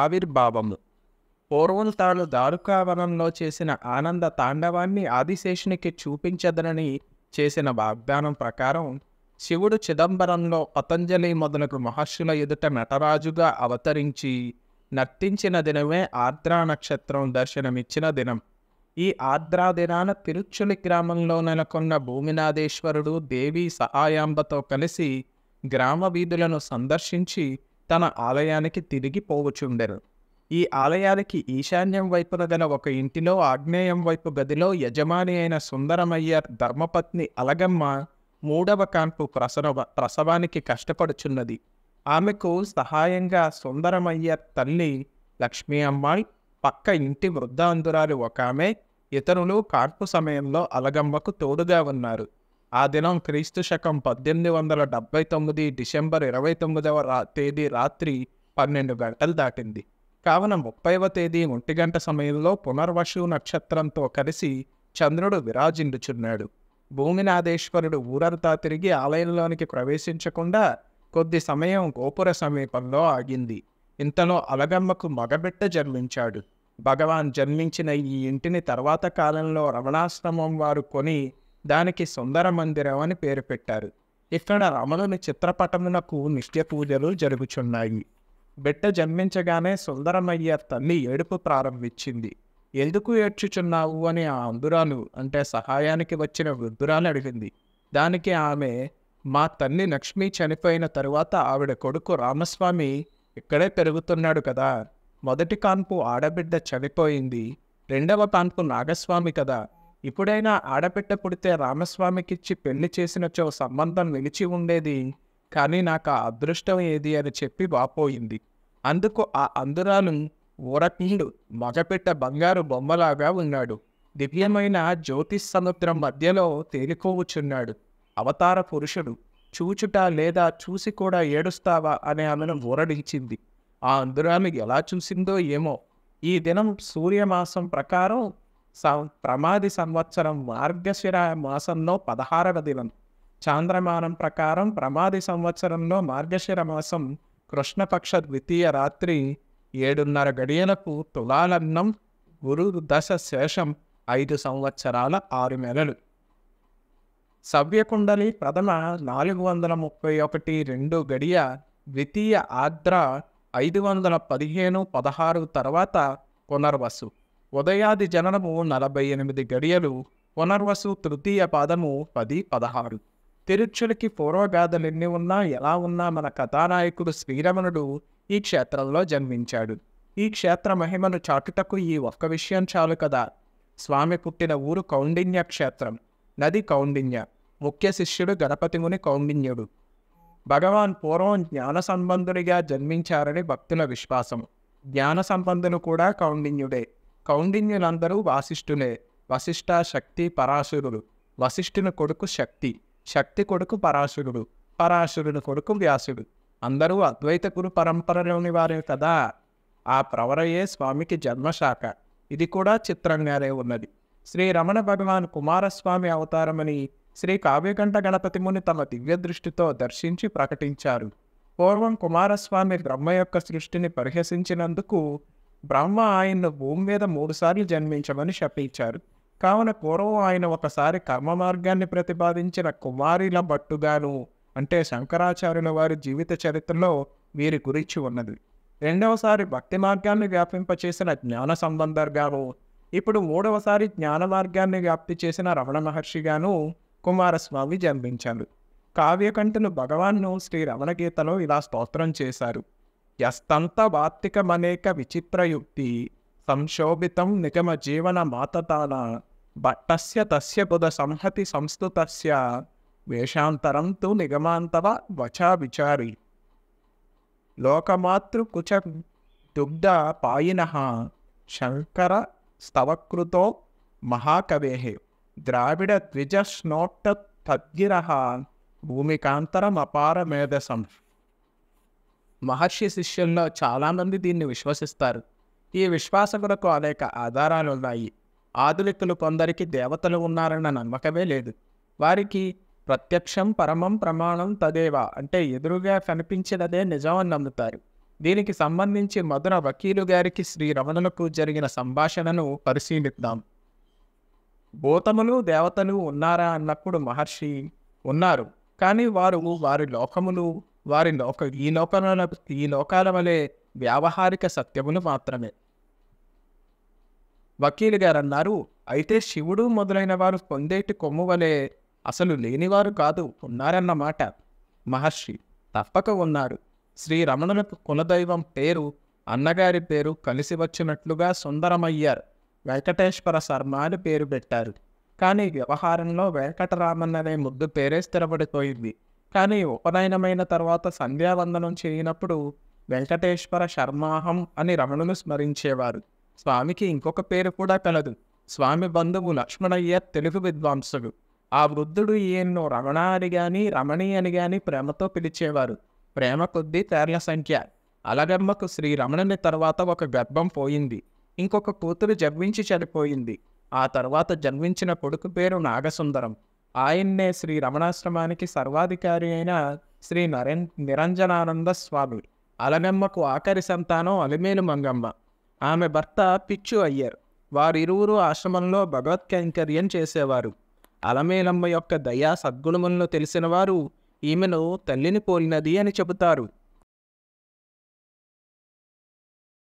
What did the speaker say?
ఆవిర్భావము పూర్వం తాను దారుకావనంలో చేసిన ఆనంద తాండవాన్ని ఆదిశేషునికి చూపించదనని చేసిన వాగ్దానం ప్రకారం శివుడు చిదంబరంలో పతంజలి మొదలగు మహర్షుల ఎదుట నటరాజుగా అవతరించి నర్తించిన దినమే ఆర్ద్రా నక్షత్రం దర్శనమిచ్చిన దినం ఈ ఆర్ద్రా దినాన తిరుచులి గ్రామంలో నెలకొన్న భూమినాథేశ్వరుడు దేవి సహాయాంబతో కలిసి గ్రామ వీధులను సందర్శించి తన ఆలయానికి తిరిగి పోవచుండెను ఈ ఆలయానికి ఈశాన్యం వైపున గల ఒక ఇంటిలో ఆగ్నేయం వైపు గదిలో యజమాని అయిన సుందరమయ్యర్ ధర్మపత్ని అలగమ్మ మూడవ కాన్పు ప్రసవ ప్రసవానికి కష్టపడుచున్నది ఆమెకు సహాయంగా సుందరమయ్యర్ తల్లి లక్ష్మీ అమ్మాయి పక్క ఇంటి వృద్ధాంధురాలు ఒక ఆమె ఇతరులు కాన్పు సమయంలో అలగమ్మకు తోడుగా ఉన్నారు ఆ దినం క్రీస్తు శకం పద్దెనిమిది వందల డెబ్బై తొమ్మిది డిసెంబర్ ఇరవై తొమ్మిదవ తేదీ రాత్రి పన్నెండు గంటలు దాటింది కావున ముప్పైవ తేదీ ఒంటి గంట సమయంలో పునర్వశు నక్షత్రంతో కలిసి చంద్రుడు విరాజిండుచున్నాడు భూమినాథేశ్వరుడు ఊరంతా తిరిగి ఆలయంలోనికి ప్రవేశించకుండా కొద్ది సమయం గోపుర సమీపంలో ఆగింది ఇంతలో అలగమ్మకు మగబిట్ట జన్మించాడు భగవాన్ జన్మించిన ఈ ఇంటిని తర్వాత కాలంలో రమణాశ్రమం వారు కొని దానికి సుందర మందిరం అని పేరు పెట్టారు ఇక్కడ రమణుని చిత్రపటమునకు నిత్య పూజలు జరుగుచున్నాయి బిడ్డ జన్మించగానే సుందరమయ్య తల్లి ఏడుపు ప్రారంభించింది ఎందుకు ఏడ్చుచున్నావు అని ఆ అందురాలు అంటే సహాయానికి వచ్చిన వృద్ధురాలు అడిగింది దానికి ఆమె మా తల్లి లక్ష్మి చనిపోయిన తరువాత ఆవిడ కొడుకు రామస్వామి ఇక్కడే పెరుగుతున్నాడు కదా మొదటి కాన్పు ఆడబిడ్డ చనిపోయింది రెండవ కాన్పు నాగస్వామి కదా ఇప్పుడైనా ఆడపిట్ట పుడితే రామస్వామికిచ్చి పెళ్లి చేసినచో సంబంధం నిలిచి ఉండేది కానీ నాకు ఆ అదృష్టం ఏది అని చెప్పి వాపోయింది అందుకు ఆ అందురాలు ఊరపిండు మగపెట్ట బంగారు బొమ్మలాగా ఉన్నాడు దివ్యమైన జ్యోతిష్ సముద్రం మధ్యలో తేలికోవచ్చున్నాడు అవతార పురుషుడు చూచుట లేదా చూసి కూడా ఏడుస్తావా అనే ఆమెను ఊరడించింది ఆ అందురాలు ఎలా చూసిందో ఏమో ఈ దినం సూర్యమాసం ప్రకారం ప్రమాది సంవత్సరం మార్గశిర మాసంలో పదహారవ దినం చాంద్రమానం ప్రకారం ప్రమాది సంవత్సరంలో మార్గశిర మాసం కృష్ణపక్ష ద్వితీయ రాత్రి ఏడున్నర గడియలకు తులాలన్నం గురు దశ శేషం ఐదు సంవత్సరాల ఆరు నెలలు సవ్యకుండలి ప్రథమ నాలుగు వందల ముప్పై ఒకటి రెండు గడియ ద్వితీయ ఆద్ర ఐదు వందల పదిహేను పదహారు తర్వాత పునర్వసు ఉదయాది జననము నలభై ఎనిమిది గడియలు పునర్వసు తృతీయ పాదము పది పదహారు తిరుచులకి పూర్వగాథలు ఎన్ని ఉన్నా ఎలా ఉన్నా మన కథానాయకుడు శ్రీరమణుడు ఈ క్షేత్రంలో జన్మించాడు ఈ క్షేత్ర మహిమను చాటుటకు ఈ ఒక్క విషయం చాలు కదా స్వామి పుట్టిన ఊరు కౌండిన్య క్షేత్రం నది కౌండిన్య ముఖ్య శిష్యుడు గణపతి ముని కౌండిన్యుడు భగవాన్ పూర్వం జ్ఞాన సంబంధునిగా జన్మించారని భక్తుల విశ్వాసం జ్ఞాన సంబంధును కూడా కౌండిన్యుడే కౌండిన్యులందరూ వాసిష్ఠులే వశిష్ఠ శక్తి పరాశురుడు వశిష్ఠుని కొడుకు శక్తి శక్తి కొడుకు పరాశురుడు పరాశురుని కొడుకు వ్యాసుడు అందరూ అద్వైత గురు పరంపరలోని వారే కదా ఆ ప్రవరయే స్వామికి జన్మశాఖ ఇది కూడా చిత్రంగానే ఉన్నది శ్రీ రమణ భగవాన్ కుమారస్వామి అవతారమని శ్రీ కావ్యగంట గణపతి ముని తమ దివ్య దృష్టితో దర్శించి ప్రకటించారు పూర్వం కుమారస్వామి బ్రహ్మ యొక్క సృష్టిని పరిహసించినందుకు బ్రహ్మ ఆయన భూమి మీద మూడుసార్లు జన్మించమని శపించారు కావున పూర్వం ఆయన ఒకసారి కర్మ మార్గాన్ని ప్రతిపాదించిన కుమారిల బట్టుగాను అంటే శంకరాచార్యుల వారి జీవిత చరిత్రలో వీరి గురించి ఉన్నది రెండవసారి భక్తి మార్గాన్ని వ్యాపింపచేసిన జ్ఞాన సంబంధర్గాను ఇప్పుడు మూడవసారి జ్ఞాన మార్గాన్ని వ్యాప్తి చేసిన రమణ మహర్షిగాను కుమారస్వామి జన్మించారు కావ్యకంఠను భగవాన్ను శ్రీ రమణ గీతలో ఇలా స్తోత్రం చేశారు यस्तन्तवात्तिकमनेक विचित्रयुक्ति संशोभितं निगमजीवनमाततान भट्टस्य तस्य संहति संस्तुत वेषान्तरं तो निगमान्तव वचा विचारि लोकमातृकुच दुग्धपायिनः शङ्करस्तवकृतो महाकवेः द्राविडद्विजस्नोट्टद्गिरः भूमिकान्तरमपारमेधसम् మహర్షి శిష్యుల్లో చాలామంది దీన్ని విశ్వసిస్తారు ఈ విశ్వాసములకు అనేక ఆధారాలు ఉన్నాయి ఆధునికులు కొందరికి దేవతలు ఉన్నారన్న నమ్మకమే లేదు వారికి ప్రత్యక్షం పరమం ప్రమాణం తదేవా అంటే ఎదురుగా కనిపించినదే నిజం నమ్ముతారు దీనికి సంబంధించి మధుర వకీలు గారికి శ్రీ రమణులకు జరిగిన సంభాషణను పరిశీలిద్దాం భూతములు దేవతలు ఉన్నారా అన్నప్పుడు మహర్షి ఉన్నారు కానీ వారు వారి లోకములు వారి లోక ఈ లోకంలో ఈ లోకాల వలె వ్యావహారిక సత్యములు మాత్రమే వకీలు గారు అన్నారు అయితే శివుడు మొదలైన వారు పొందేటి కొమ్ము వలె అసలు లేనివారు కాదు ఉన్నారన్నమాట మహర్షి తప్పక ఉన్నారు శ్రీ రమణులకు కులదైవం పేరు అన్నగారి పేరు కలిసి వచ్చినట్లుగా సుందరమయ్యారు వెంకటేశ్వర శర్మ అని పేరు పెట్టారు కానీ వ్యవహారంలో వెంకటరామన్ అనే ముద్దు పేరే స్థిరపడిపోయింది కానీ ఉపనయనమైన తర్వాత సంధ్యావందనం చేయనప్పుడు వెంకటేశ్వర శర్మాహం అని రమణును స్మరించేవారు స్వామికి ఇంకొక పేరు కూడా కలదు స్వామి బంధువు లక్ష్మణయ్య తెలుగు విద్వాంసుడు ఆ వృద్ధుడు ఈయన్ను రమణ అని గాని రమణి అని గాని ప్రేమతో పిలిచేవారు ప్రేమ కొద్దీ తేర్ల సంఖ్య అలగమ్మకు శ్రీ రమణుని తర్వాత ఒక గర్భం పోయింది ఇంకొక కూతురు జన్మించి చనిపోయింది ఆ తర్వాత జన్మించిన కొడుకు పేరు నాగసుందరం ఆయన్నే శ్రీ రమణాశ్రమానికి సర్వాధికారి అయిన శ్రీ నరేన్ నిరంజనానంద స్వామి అలగమ్మకు ఆఖరి సంతానం అలిమేలు మంగమ్మ ఆమె భర్త పిచ్చు అయ్యర్ వారిరువురు ఆశ్రమంలో భగవత్ కైంకర్యం చేసేవారు అలమేలమ్మ యొక్క దయా సద్గుణములను తెలిసినవారు ఈమెను తల్లిని పోలినది అని చెబుతారు